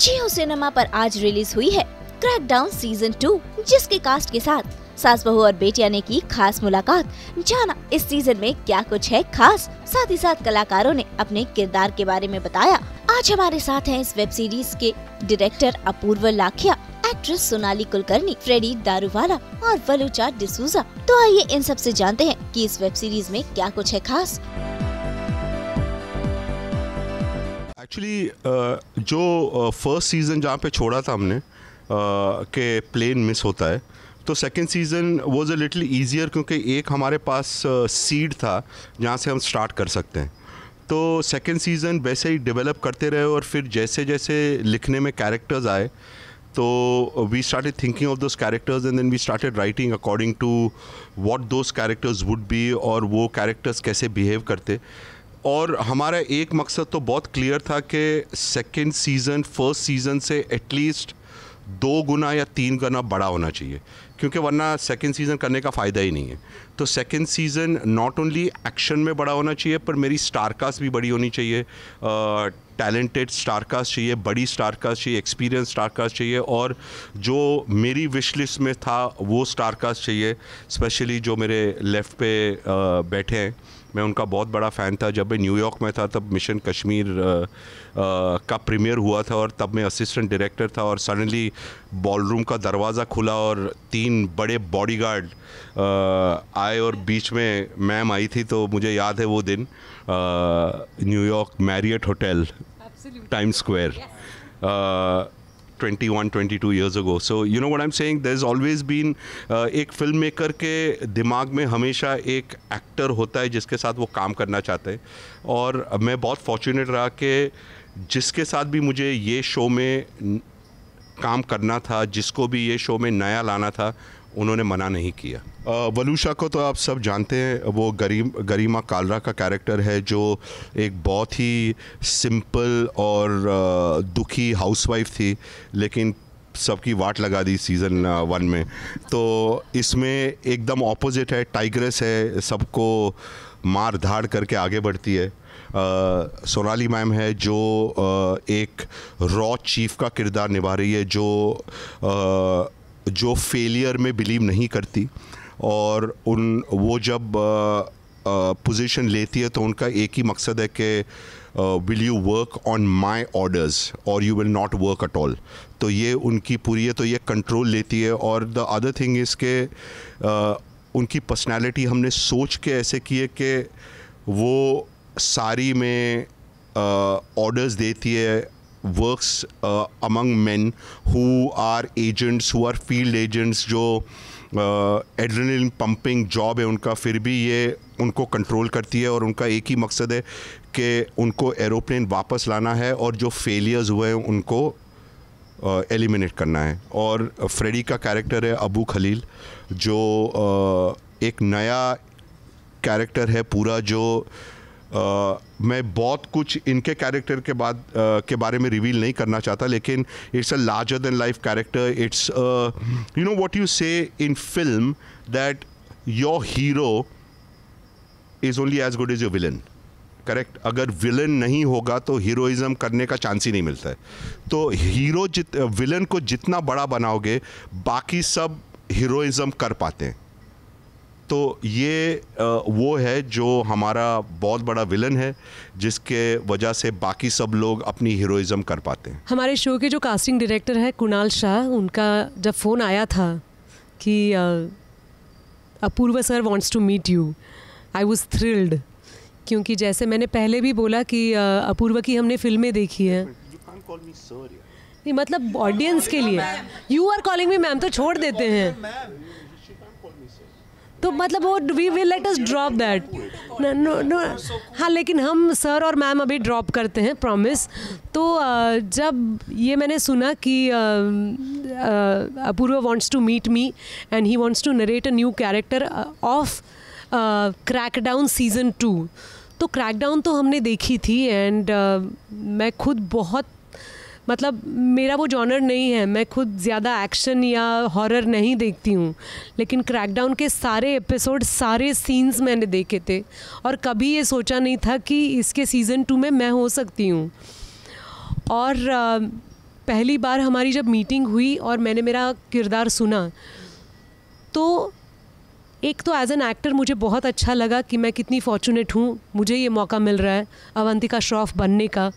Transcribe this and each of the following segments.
जियो cinema पर आज release हुई है क्रैक डाउन सीजन टू जिसके कास्ट के साथ सास बहू और बेटिया ने की खास मुलाकात जाना इस सीजन में क्या कुछ है खास साथ ही साथ कलाकारों ने अपने किरदार के बारे में बताया आज हमारे साथ हैं इस वेब सीरीज के director Apurva Lakhia actress Sonali Kulkarni Freddy Daruwala और वलुचा डिसूजा तो आइए इन सब से जानते हैं कि इस वेब सीरीज में क्या कुछ है खास एक्चुअली uh, जो फर्स्ट uh, सीज़न जहाँ पे छोड़ा था हमने uh, के प्लेन मिस होता है तो second season was a little easier क्योंकि एक हमारे पास सीड था जहाँ से हम स्टार्ट कर सकते हैं तो सेकेंड सीज़न वैसे ही डेवलप करते रहे और फिर जैसे जैसे लिखने में कैरेक्टर्स आए तो we started thinking of those characters and then we started writing according to what those characters would be और वो कैरेक्टर्स कैसे बिहेव करते और हमारा एक मकसद तो बहुत क्लियर था कि सेकेंड सीज़न फर्स्ट सीज़न से एटलीस्ट दो गुना या तीन गुना बड़ा होना चाहिए क्योंकि वरना सेकेंड सीज़न करने का फ़ायदा ही नहीं है तो second season not only action में बड़ा होना चाहिए पर मेरी स्टारकास्ट भी बड़ी होनी चाहिए टैलेंटेड स्टारकास्ट चाहिए बड़ी स्टारकास्ट चाहिए एक्सपीरियंस स्टारकास्ट चाहिए और जो मेरी विश लिस्ट में था वो स्टारकास्ट चाहिए स्पेशली जो मेरे लेफ़्ट पे बैठे हैं मैं उनका बहुत बड़ा फ़ैन था जब मैं न्यूयॉर्क में था तब मिशन कश्मीर आ, आ, का प्रीमियर हुआ था और तब मैं असिस्टेंट डायरेक्टर था और सडनली बॉलरूम का दरवाज़ा खुला और तीन बड़े बॉडीगार्ड आए और बीच में मैम आई थी तो मुझे याद है वो दिन New York Marriott hotel Times Square twenty 21 22 years ago so you know what i'm saying there's always always been uh, एक फिल्म मेकर के दिमाग में हमेशा एक एक्टर होता है जिसके साथ वो काम करना चाहते हैं और मैं बहुत फॉर्चुनेट रहा कि जिसके साथ भी मुझे ये शो में काम करना था जिसको भी ये शो में नया लाना था उन्होंने मना नहीं किया वलूशा को तो आप सब जानते हैं वो गरीम गरीमा कालरा का कैरेक्टर है जो एक बहुत ही सिंपल और दुखी हाउसवाइफ थी लेकिन सबकी वाट लगा दी सीज़न वन में तो इसमें एकदम ऑपोजिट है टाइग्रेस है सबको मार धाड़ करके आगे बढ़ती है सोनाली मैम है जो आ, एक रॉ चीफ का किरदार निभा रही है जो आ, जो फेलियर में बिलीव नहीं करती और उन वो जब पोजीशन लेती है तो उनका एक ही मकसद है कि will you work on my orders और you will not work at all तो ये उनकी पूरी है तो ये कंट्रोल लेती है और द अदर थिंग इज़ के उनकी पर्सनालिटी हमने सोच के ऐसे की है कि वो सारी में ऑर्डर्स देती है works among man who are agents who are field agents जो एड्रेनलिन पम्पिंग जॉब है उनका फिर भी ये उनको कंट्रोल करती है और उनका एक ही मकसद है कि उनको एरोप्लन वापस लाना है और जो फेलियर्स हुए हैं उनको एलिमिनेट uh, करना है और फ्रेडी का कैरेक्टर है अबू खलील जो uh, एक नया कैरेक्टर है पूरा जो uh, आ, मैं बहुत कुछ इनके कैरेक्टर के बाद के बारे में रिवील नहीं करना चाहता लेकिन it's a larger than life character it's you know what you say in film that your hero is only as good is your villain correct अगर विलन नहीं होगा तो हीरोइज्म करने का चांस ही नहीं मिलता है तो हीरो जित विलन को जितना बड़ा बनाओगे बाकी सब हीरोइज्म कर पाते हैं तो ये वो है जो हमारा बहुत बड़ा विलन है जिसके वजह से बाकी सब लोग अपनी हीरोइज़म कर पाते हैं हमारे शो के जो कास्टिंग डायरेक्टर है कुणाल शाह उनका जब फ़ोन आया था कि Apurva sir wants to meet you I was thrilled क्योंकि जैसे मैंने पहले भी बोला कि अपूर्व की हमने फिल्में देखी है नहीं मतलब ऑडियंस के लिए you are calling me ma'am तो छोड़ देते हैं तो मतलब वो we will let us drop that no no हाँ लेकिन हम सर और मैम अभी ड्रॉप करते हैं प्रॉमिस तो जब ये मैंने सुना कि Apurva wants to meet me and he wants to narrate a new character of Crackdown season two तो क्रैकडाउन तो हमने देखी थी एंड uh, मैं खुद बहुत मतलब मेरा वो जॉनर नहीं है मैं खुद ज़्यादा एक्शन या हॉरर नहीं देखती हूँ लेकिन क्रैकडाउन के सारे एपिसोड सारे सीन्स मैंने देखे थे और कभी ये सोचा नहीं था कि इसके सीज़न टू में मैं हो सकती हूँ और पहली बार हमारी जब मीटिंग हुई और मैंने मेरा किरदार सुना तो एक तो एज एन एक्टर मुझे बहुत अच्छा लगा कि मैं कितनी फॉर्चुनेट हूँ मुझे ये मौका मिल रहा है अवंतिका श्रॉफ बनने का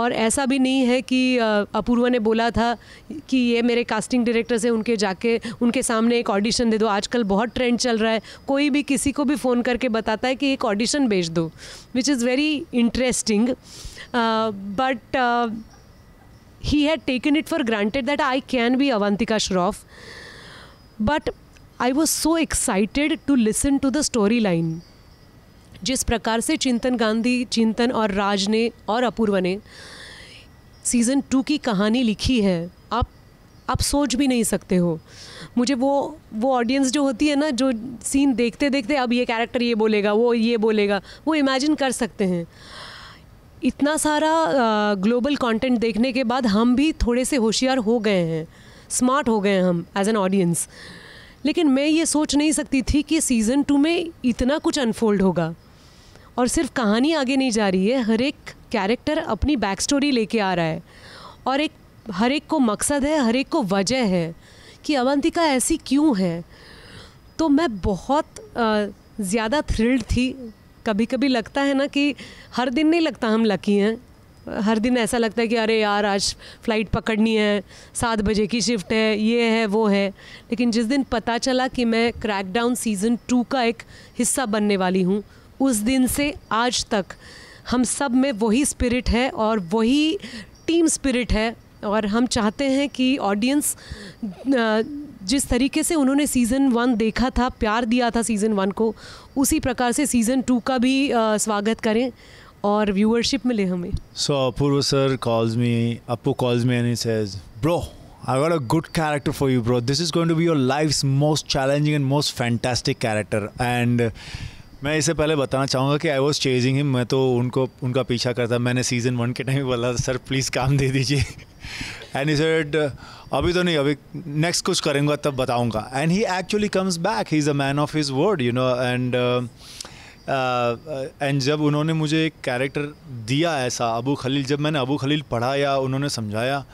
और ऐसा भी नहीं है कि अपूर्वा ने बोला था कि ये मेरे कास्टिंग डायरेक्टर से उनके जाके उनके सामने एक ऑडिशन दे दो आजकल बहुत ट्रेंड चल रहा है कोई भी किसी को भी फ़ोन करके बताता है कि एक ऑडिशन भेज दो which is very interesting but he had taken it for granted that I can be Avantika Shroff but I was so excited to listen to the story line जिस प्रकार से चिंतन गांधी चिंतन और राज ने और अपूर्व ने सीज़न टू की कहानी लिखी है आप आप सोच भी नहीं सकते हो मुझे वो वो ऑडियंस जो होती है ना जो सीन देखते देखते अब ये कैरेक्टर ये बोलेगा वो ये बोलेगा वो इमेजिन कर सकते हैं इतना सारा ग्लोबल कंटेंट देखने के बाद हम भी थोड़े से होशियार हो गए हैं स्मार्ट हो गए हैं हम एज एन ऑडियंस लेकिन मैं ये सोच नहीं सकती थी कि सीज़न टू में इतना कुछ अनफोल्ड होगा और सिर्फ कहानी आगे नहीं जा रही है हर एक कैरेक्टर अपनी बैक स्टोरी लेके आ रहा है और एक हर एक को मकसद है हर एक को वजह है कि अवंतिका ऐसी क्यों है तो मैं बहुत ज़्यादा थ्रिल्ड थी कभी कभी लगता है ना कि हर दिन नहीं लगता हम लकी हैं हर दिन ऐसा लगता है कि अरे यार आज फ़्लाइट पकड़नी है सात बजे की शिफ्ट है ये है वो है लेकिन जिस दिन पता चला कि मैं क्रैकडाउन सीज़न टू का एक हिस्सा बनने वाली हूँ उस दिन से आज तक हम सब में वही स्पिरिट है और वही टीम स्पिरिट है और हम चाहते हैं कि ऑडियंस जिस तरीके से उन्होंने सीज़न वन देखा था प्यार दिया था सीज़न वन को उसी प्रकार से सीज़न टू का भी स्वागत करें और व्यूअरशिप मिले हमें so Apurva sir calls me Apu calls me and says bro I got a good character for you bro this is going to be your life most challenging and most fantastic character and मैं इससे पहले बताना चाहूँगा कि I was chasing him मैं तो उनको उनका पीछा करता मैंने सीज़न वन के टाइम बोला सर प्लीज़ काम दे दीजिए एंड सेड अभी तो नहीं अभी नेक्स्ट कुछ करेंगे तब बताऊँगा and he actually comes back he is a man of his word you know and and uh, uh, जब उन्होंने मुझे एक कैरेक्टर दिया ऐसा अबू खलील जब मैंने अबू खलील पढ़ा या उन्होंने समझाया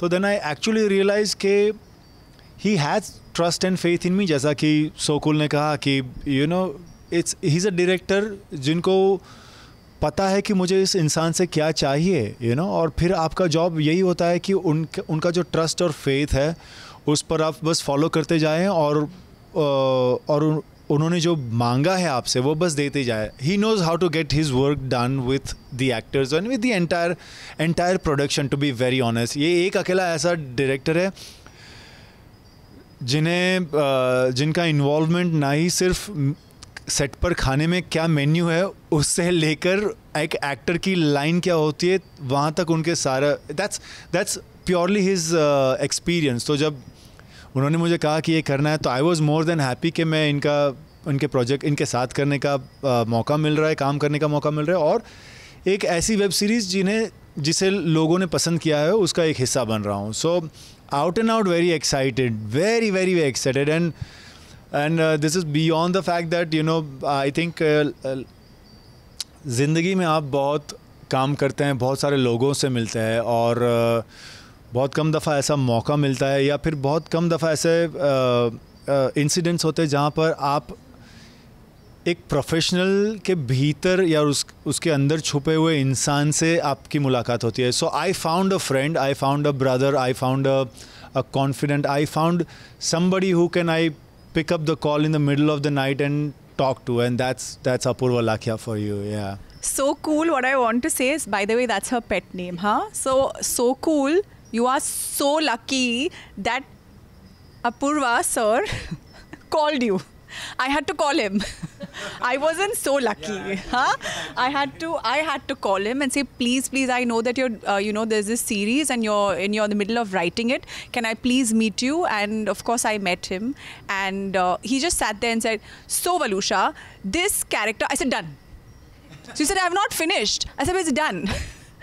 तो देन आई एक्चुअली रियलाइज़ के he has trust and faith in me जैसा कि सोकुल ने कहा कि you know it's he is a director जिनको पता है कि मुझे इस इंसान से क्या चाहिए यू you नो know? और फिर आपका जॉब यही होता है कि उन उनका जो ट्रस्ट और फेथ है उस पर आप बस फॉलो करते जाएं और uh, और उन्होंने जो मांगा है आपसे वो बस देते जाए he knows how to get his work done with the actors and with the entire entire production to be very honest ये एक अकेला ऐसा डायरेक्टर है जिन्हें जिनका इन्वॉल्वमेंट ना ही सिर्फ सेट पर खाने में क्या मेन्यू है उससे लेकर एक एक्टर की लाइन क्या होती है वहाँ तक उनके सारा that's that's purely his experience तो जब उन्होंने मुझे कहा कि ये करना है तो I was more than happy कि मैं इनका उनके प्रोजेक्ट इनके साथ करने का आ, मौका मिल रहा है काम करने का मौका मिल रहा है और एक ऐसी वेब सीरीज़ जिन्हें जिसे लोगों ने पसंद किया है उसका एक हिस्सा बन रहा हूँ so out and out very excited very very very excited and and this is beyond the fact that you know I think ज़िंदगी में आप बहुत काम करते हैं बहुत सारे लोगों से मिलते हैं और uh, बहुत कम दफ़ा ऐसा मौका मिलता है या फिर बहुत कम दफ़ा ऐसे इंसिडेंट्स होते हैं जहाँ पर आप एक प्रोफेशनल के भीतर या उस उसके अंदर छुपे हुए इंसान से आपकी मुलाकात होती है so I found a friend I found a brother I found a confidant I found somebody who can I pick up the call in the middle of the night and talk to and that's that's Apurva Lakhia for you yeah so cool what I want to say is by the way that's her pet name हां so so cool You are so lucky that Apurva sir called you. I had to call him. I wasn't so lucky, yeah. huh? I had to I had to call him and say, please, please. I know that you're uh, you know there's this series and you're in you're in the middle of writing it. Can I please meet you? And of course, I met him, and uh, he just sat there and said, so Valusha, this character. I said done. So he said, I have not finished. I said, it's done.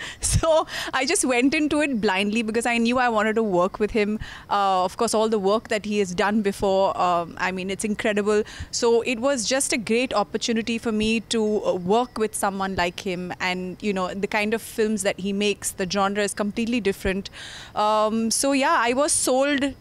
so I just went into it blindly because I knew I wanted to work with him. Uh, of course, all the work that he has done before, um, I mean, it's incredible. So it was just a great opportunity for me to uh, work with someone like him, and you know, the kind of films that he makes, the genre is completely different. Um, so yeah, I was sold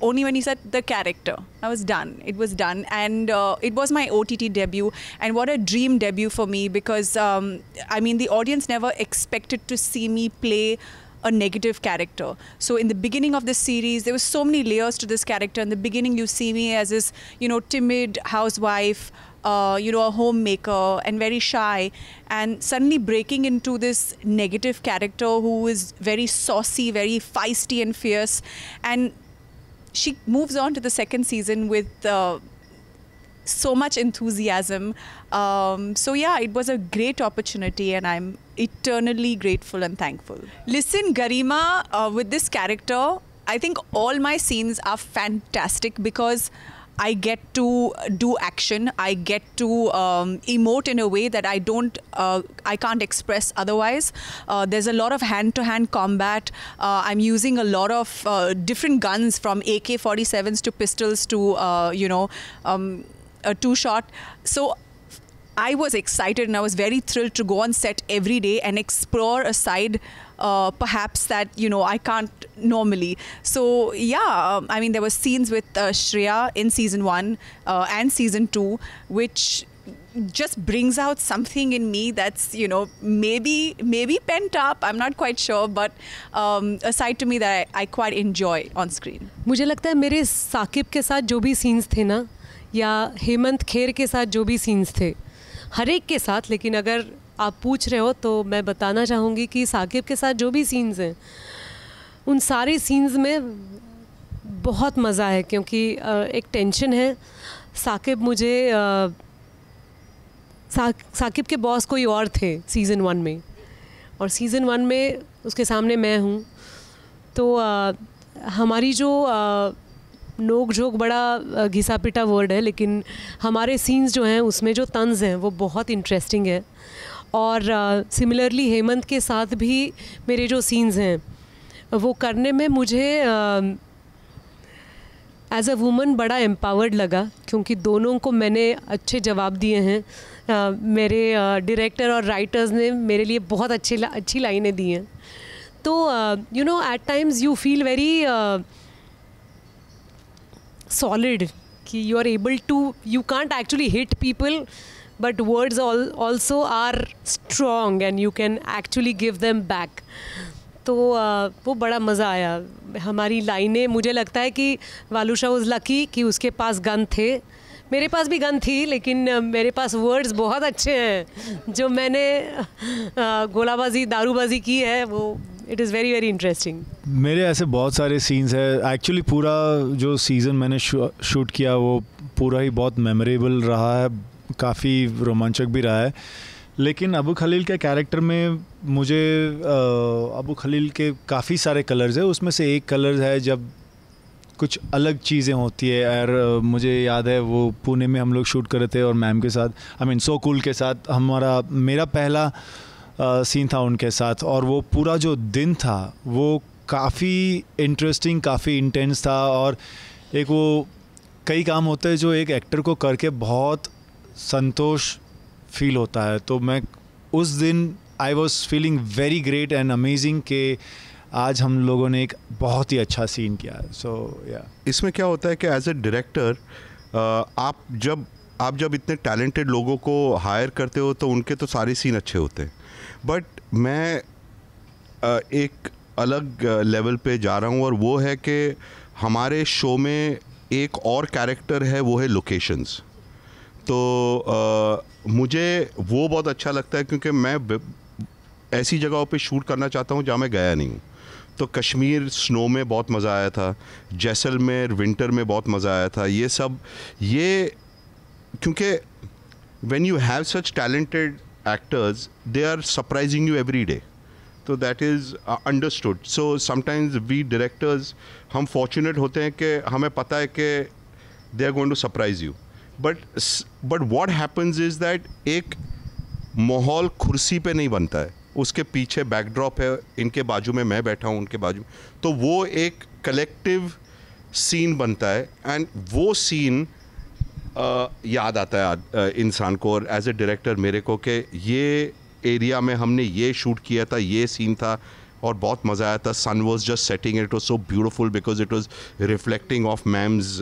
only when he said the character, I was done. It was done. And uh, it was my OTT debut. And what a dream debut for me because, um, I mean, the audience never expected to see me play a negative character. So in the beginning of the series, there was so many layers to this character. In the beginning, you see me as this, you know, timid housewife, uh, you know, a homemaker and very shy. And suddenly breaking into this negative character who is very saucy, very feisty and fierce. And she moves on to the second season with uh, so much enthusiasm. Um, so, yeah, it was a great opportunity, and I'm eternally grateful and thankful. Listen, Garima, uh, with this character, I think all my scenes are fantastic because I get to uh, do action. I get to um, emote in a way that I don't, uh, I can't express otherwise. Uh, there's a lot of hand-to-hand combat. Uh, I'm using a lot of uh, different guns, from AK-47s to pistols to, uh, you know, um, a two-shot. So I was excited and I was very thrilled to go on set every day and explore a side uh, perhaps that you know I can't normally. So yeah, um, I mean there were scenes with uh, Shreya in season one uh, and season two, which just brings out something in me that's you know maybe maybe pent up i'm not quite sure but um, a side to me that I, I quite enjoy on screen मुझे लगता है मेरे साकिब के साथ जो भी scenes थे ना या हेमंत खेर के साथ जो भी सीन्स थे हर एक के साथ लेकिन अगर आप पूछ रहे हो तो मैं बताना चाहूँगी कि साकिब के साथ जो भी सीन्स हैं उन सारे सीन्स में बहुत मज़ा है क्योंकि एक टेंशन है साकिब मुझे सा, साकिब के बॉस कोई और थे सीज़न वन में और सीज़न वन में उसके सामने मैं हूँ तो आ, हमारी जो नोक झोंक बड़ा घिसा पिटा वर्ड है लेकिन हमारे सीन्स जो हैं उसमें जो तंज हैं वो बहुत इंटरेस्टिंग है और सिमिलरली हेमंत के साथ भी मेरे जो सीन्स हैं वो करने में मुझे एज अ वूमन बड़ा एम्पावर्ड लगा क्योंकि दोनों को मैंने अच्छे जवाब दिए हैं uh, मेरे डायरेक्टर uh, और राइटर्स ने मेरे लिए बहुत अच्छे अच्छी लाइनें दी हैं तो you know at times you feel very solid कि you are able to you can't actually hit people but words all, also are strong and you can actually give them back. तो uh, वो बड़ा मज़ा आया हमारी लाइनें मुझे लगता है कि वालूशा उज लकी कि उसके पास गन थे मेरे पास भी गन थी लेकिन uh, मेरे पास वर्ड्स बहुत अच्छे हैं जो मैंने uh, गोलाबाजी दारूबाजी की है वो it is very very interesting मेरे ऐसे बहुत सारे सीन्स हैं एक्चुअली पूरा जो सीज़न मैंने शूट किया वो पूरा ही बहुत मेमोरेबल रहा है काफ़ी रोमांचक भी रहा है लेकिन अबू खलील के कैरेक्टर में मुझे अबू खलील के काफ़ी सारे कलर्स है उसमें से एक कलर है जब कुछ अलग चीज़ें होती है और मुझे याद है वो पुणे में हम लोग शूट करे थे और मैम के साथ आई मीन सो कूल के साथ हमारा मेरा पहला सीन था उनके साथ और वो पूरा जो दिन था वो काफ़ी इंटरेस्टिंग काफ़ी इंटेंस था और एक वो कई काम होते हैं जो एक एक्टर को करके बहुत संतोष फील होता है तो मैं उस दिन I was feeling very great and amazing के आज हम लोगों ने एक बहुत ही अच्छा सीन किया है सो या इसमें क्या होता है कि एज ए डायरेक्टर आप जब आप जब इतने टैलेंटेड लोगों को हायर करते हो तो उनके तो सारे सीन अच्छे होते हैं बट मैं uh, एक अलग लेवल पे जा रहा हूँ और वो है कि हमारे शो में एक और कैरेक्टर है वो है लोकेशंस तो आ, मुझे वो बहुत अच्छा लगता है क्योंकि मैं ऐसी जगहों पे शूट करना चाहता हूँ जहाँ मैं गया नहीं हूँ तो कश्मीर स्नो में बहुत मज़ा आया था जैसलमेर विंटर में बहुत मज़ा आया था ये सब ये क्योंकि when you have such talented actors they are surprising you every day तो that is understood so sometimes we directors हम फॉर्चुनेट होते हैं कि हमें पता है कि they are going to surprise you but but what happens is that एक माहौल कुर्सी पे नहीं बनता है उसके पीछे बैकड्रॉप है इनके बाजू में मैं बैठा हूँ उनके बाजू में तो वो एक कलेक्टिव सीन बनता है एंड वो सीन uh, याद आता है इंसान को और एज ए डायरेक्टर मेरे को कि ये एरिया में हमने ये शूट किया था ये सीन था और बहुत मज़ा आया था sun was just setting it was so beautiful because it was reflecting off ma'am's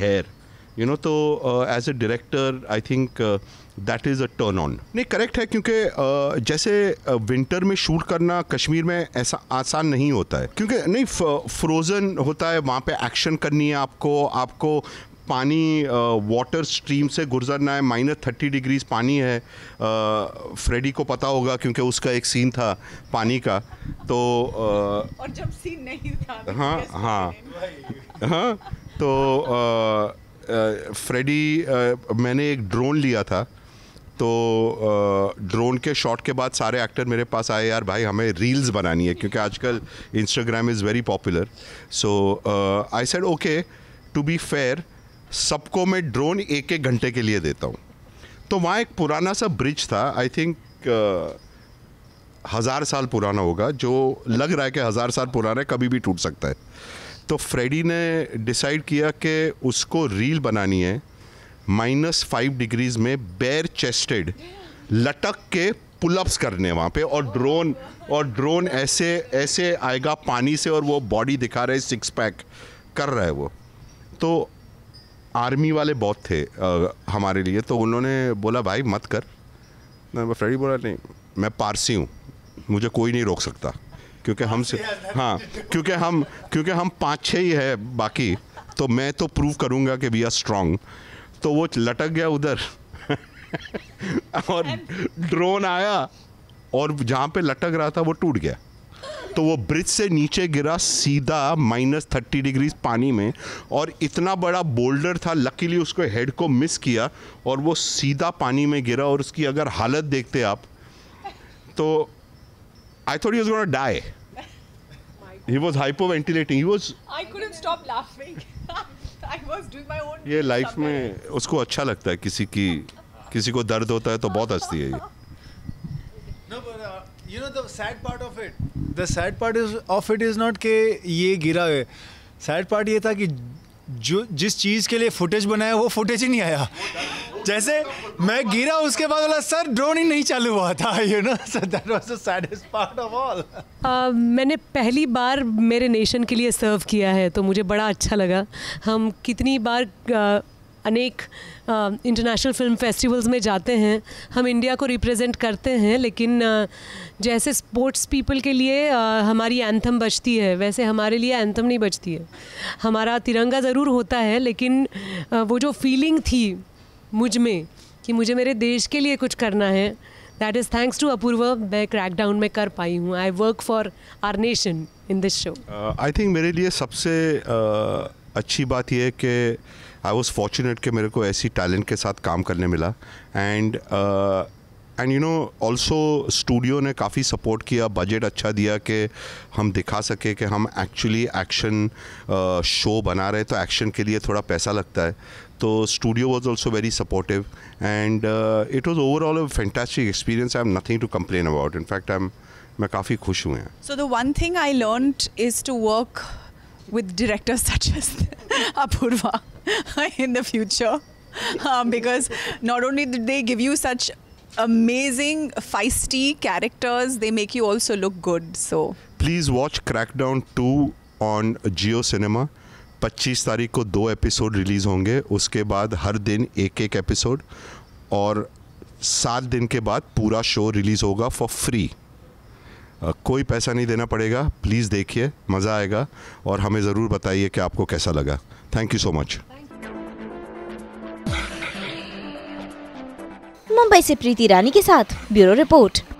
hair you know तो as a director I think that is a turn on नहीं करेक्ट है क्योंकि uh, जैसे विंटर uh, में shoot करना कश्मीर में ऐसा आसान नहीं होता है क्योंकि नहीं फ्रोज़न होता है वहाँ पे एक्शन करनी है आपको आपको पानी वाटर uh, स्ट्रीम से गुजरना है माइनस थर्टी डिग्रीज पानी है फ्रेडी को पता होगा क्योंकि उसका एक सीन था पानी का तो और जब सीन नहीं था हाँ हाँ हाँ तो आ, फ्रेडी मैंने एक ड्रोन लिया था तो ड्रोन के शॉट के बाद सारे एक्टर मेरे पास आए यार भाई हमें रील्स बनानी है क्योंकि आजकल Instagram is very popular so I said okay to be fair सबको मैं ड्रोन एक एक घंटे के लिए देता हूँ तो वहाँ एक पुराना सा ब्रिज था आई थिंक हज़ार साल पुराना होगा जो लग रहा है कि हज़ार साल पुराना है कभी भी टूट सकता है तो फ्रेडी ने डिसाइड किया कि उसको रील बनानी है माइनस फाइव डिग्रीज में बेर चेस्टेड लटक के पुलअप्स करने वहाँ पे और ड्रोन और ड्रोन ऐसे ऐसे आएगा पानी से और वो बॉडी दिखा रहे सिक्स पैक कर रहा है वो तो आर्मी वाले बहुत थे आ, हमारे लिए तो उन्होंने बोला भाई मत कर फ्रेडी बोला नहीं मैं पारसी हूँ मुझे कोई नहीं रोक सकता क्योंकि हमसे हाँ क्योंकि हम क्योंकि हम पाँच छः ही है बाकी तो मैं तो प्रूव करूँगा कि वी आर स्ट्रांग तो वो लटक गया उधर और ड्रोन आया और जहाँ पे लटक रहा था वो टूट गया तो वो ब्रिज से नीचे गिरा सीधा माइनस थर्टी डिग्री पानी में और इतना बड़ा बोल्डर था लकीली उसको हेड को मिस किया और वो सीधा पानी में गिरा और उसकी अगर हालत देखते आप तो I thought he was going to die. he was hyperventilating. He was. I couldn't stop laughing. I was doing my own. ये life में उसको अच्छा लगता है किसी की किसी को दर्द होता है तो बहुत हंसती है ये. No, but uh, you know the sad part of it. The sad part is of it is not के ये गिरा है. Sad part ये था कि जो जिस चीज़ के लिए footage बनाया वो footage ही नहीं आया. जैसे मैं गिरा उसके बाद बोला सर ड्रोन ही नहीं चालू हुआ था you know sir that was the saddest part of all मैंने पहली बार मेरे नेशन के लिए सर्व किया है तो मुझे बड़ा अच्छा लगा हम कितनी बार uh, अनेक इंटरनेशनल फिल्म फेस्टिवल्स में जाते हैं हम इंडिया को रिप्रेजेंट करते हैं लेकिन uh, जैसे स्पोर्ट्स पीपल के लिए uh, हमारी एंथम बजती है वैसे हमारे लिए एंथम नहीं बजती है हमारा तिरंगा ज़रूर होता है लेकिन uh, वो जो फीलिंग थी मुझ में कि मुझे मेरे देश के लिए कुछ करना है that is thanks to Apurva मैं क्रैक डाउन में कर पाई हूँ I work for our nation in this show I think मेरे लिए सबसे uh, अच्छी बात यह है कि आई वॉज फॉर्चुनेट कि मेरे को ऐसी टैलेंट के साथ काम करने मिला and and you know also studio ने काफ़ी सपोर्ट किया बजट अच्छा दिया कि हम दिखा सके कि हम एक्चुअली एक्शन शो बना रहे तो एक्शन के लिए थोड़ा पैसा लगता है The studio was also very supportive, and uh, it was overall a fantastic experience. I have nothing to complain about. In fact, I'm मैं काफ़ी खुश हुए हैं so the one thing I learn is to with directors such as Apurva in the future. Um, because not only did they give you such amazing feisty characters, they make you also look good. So please watch Crackdown 2 on Geo Cinema. 25 तारीख को दो episode release होंगे उसके बाद हर दिन एक एक episode और सात दिन के बाद पूरा शो रिलीज़ होगा फॉर फ्री कोई पैसा नहीं देना पड़ेगा प्लीज़ देखिए मज़ा आएगा और हमें ज़रूर बताइए कि आपको कैसा लगा thank you so much Mumbai से प्रीति रानी के साथ ब्यूरो रिपोर्ट